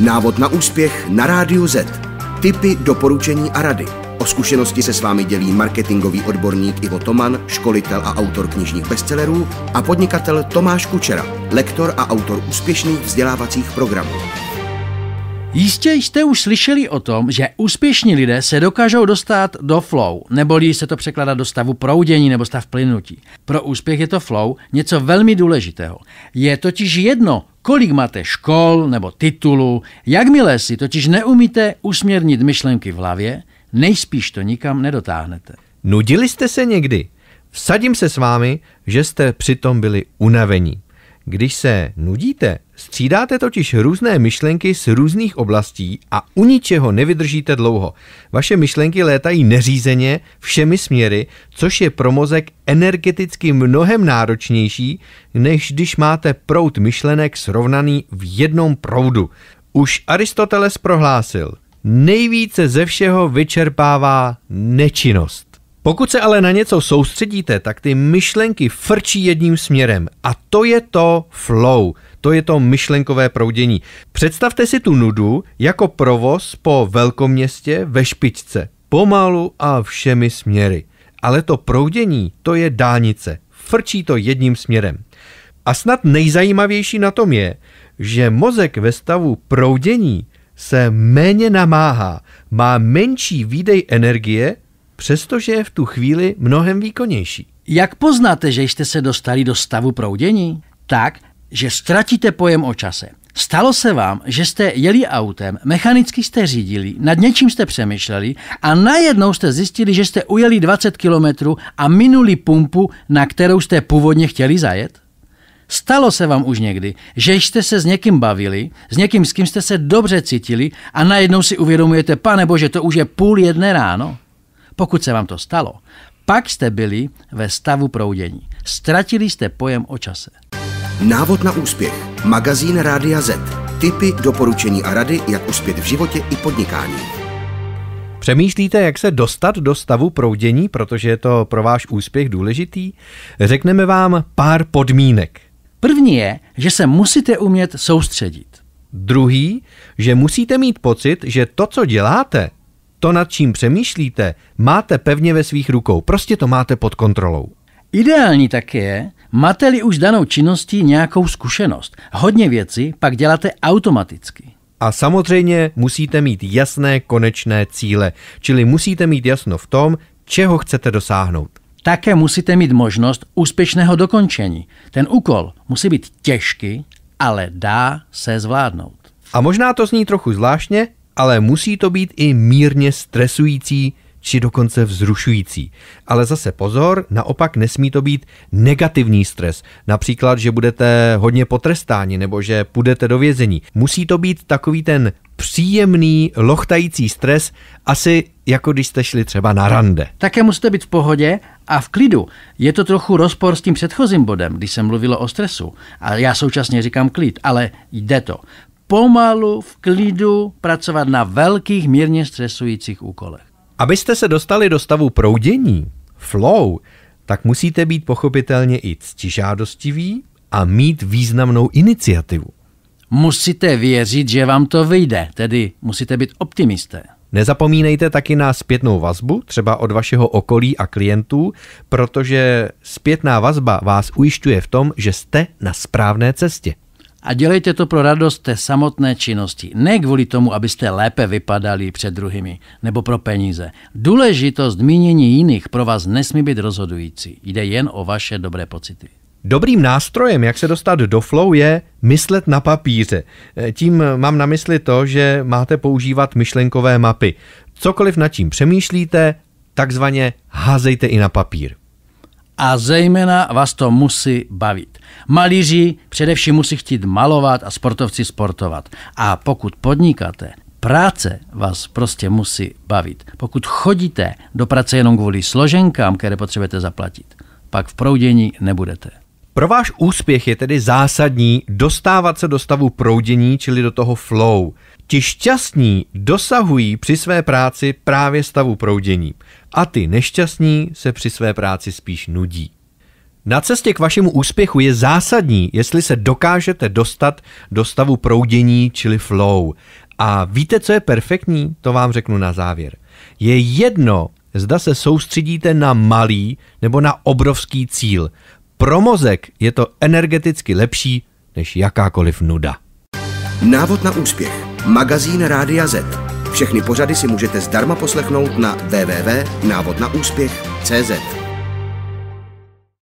Návod na úspěch na rádiu Z. Tipy, doporučení a rady. O zkušenosti se s vámi dělí marketingový odborník Ivo Toman, školitel a autor knižních bestsellerů a podnikatel Tomáš Kučera, lektor a autor úspěšných vzdělávacích programů. Jistě jste už slyšeli o tom, že úspěšní lidé se dokážou dostat do flow, neboli se to překládá do stavu proudění nebo stav plynutí. Pro úspěch je to flow něco velmi důležitého. Je totiž jedno, kolik máte škol nebo titulu, jakmile si totiž neumíte usměrnit myšlenky v hlavě, nejspíš to nikam nedotáhnete. Nudili jste se někdy? Vsadím se s vámi, že jste přitom byli unavení. Když se nudíte, střídáte totiž různé myšlenky z různých oblastí a u ničeho nevydržíte dlouho. Vaše myšlenky létají neřízeně všemi směry, což je pro mozek energeticky mnohem náročnější, než když máte prout myšlenek srovnaný v jednom proudu. Už Aristoteles prohlásil, nejvíce ze všeho vyčerpává nečinnost. Pokud se ale na něco soustředíte, tak ty myšlenky frčí jedním směrem a to je to flow, to je to myšlenkové proudění. Představte si tu nudu jako provoz po velkoměstě ve špičce, pomalu a všemi směry. Ale to proudění, to je dálnice, frčí to jedním směrem. A snad nejzajímavější na tom je, že mozek ve stavu proudění se méně namáhá, má menší výdej energie přestože je v tu chvíli mnohem výkonnější. Jak poznáte, že jste se dostali do stavu proudění? Tak, že ztratíte pojem o čase. Stalo se vám, že jste jeli autem, mechanicky jste řídili, nad něčím jste přemýšleli a najednou jste zjistili, že jste ujeli 20 kilometrů a minuli pumpu, na kterou jste původně chtěli zajet? Stalo se vám už někdy, že jste se s někým bavili, s někým, s kým jste se dobře cítili a najednou si uvědomujete, pane bože, to už je půl jedné ráno? Pokud se vám to stalo, pak jste byli ve stavu proudění. Ztratili jste pojem o čase. Návod na úspěch. Magazín Rádia Z. Tipy, doporučení a rady, jak uspět v životě i podnikání. Přemýšlíte, jak se dostat do stavu proudění, protože je to pro váš úspěch důležitý? Řekneme vám pár podmínek. První je, že se musíte umět soustředit. Druhý, že musíte mít pocit, že to, co děláte, to, nad čím přemýšlíte, máte pevně ve svých rukou. Prostě to máte pod kontrolou. Ideální tak je, máte-li už danou činností nějakou zkušenost. Hodně věcí pak děláte automaticky. A samozřejmě musíte mít jasné konečné cíle, čili musíte mít jasno v tom, čeho chcete dosáhnout. Také musíte mít možnost úspěšného dokončení. Ten úkol musí být těžký, ale dá se zvládnout. A možná to zní trochu zvláštně, ale musí to být i mírně stresující či dokonce vzrušující. Ale zase pozor, naopak nesmí to být negativní stres, například, že budete hodně potrestáni nebo že půjdete do vězení. Musí to být takový ten příjemný, lochtající stres, asi jako když jste šli třeba na rande. Také musíte být v pohodě a v klidu. Je to trochu rozpor s tím předchozím bodem, když jsem mluvilo o stresu. A já současně říkám klid, ale jde to pomalu, v klidu pracovat na velkých, mírně stresujících úkolech. Abyste se dostali do stavu proudění, flow, tak musíte být pochopitelně i ctižádostiví a mít významnou iniciativu. Musíte věřit, že vám to vyjde, tedy musíte být optimisté. Nezapomínejte taky na zpětnou vazbu, třeba od vašeho okolí a klientů, protože zpětná vazba vás ujišťuje v tom, že jste na správné cestě a dělejte to pro radost té samotné činnosti. Ne kvůli tomu, abyste lépe vypadali před druhými nebo pro peníze. Důležitost mínění jiných pro vás nesmí být rozhodující. Jde jen o vaše dobré pocity. Dobrým nástrojem, jak se dostat do flow, je myslet na papíře. E, tím mám na mysli to, že máte používat myšlenkové mapy. Cokoliv nad čím přemýšlíte, takzvaně házejte i na papír a zejména vás to musí bavit. Malíři především musí chtít malovat a sportovci sportovat. A pokud podnikáte, práce vás prostě musí bavit. Pokud chodíte do práce jenom kvůli složenkám, které potřebujete zaplatit, pak v proudění nebudete. Pro váš úspěch je tedy zásadní dostávat se do stavu proudění, čili do toho flow. Ti šťastní dosahují při své práci právě stavu proudění a ty nešťastní se při své práci spíš nudí. Na cestě k vašemu úspěchu je zásadní, jestli se dokážete dostat do stavu proudění, čili flow. A víte, co je perfektní? To vám řeknu na závěr. Je jedno, zda se soustředíte na malý nebo na obrovský cíl. Pro mozek je to energeticky lepší než jakákoliv nuda. Návod na úspěch. Magazín Rádia Z. Všechny pořady si můžete zdarma poslechnout na www.návodnaúspěch.cz.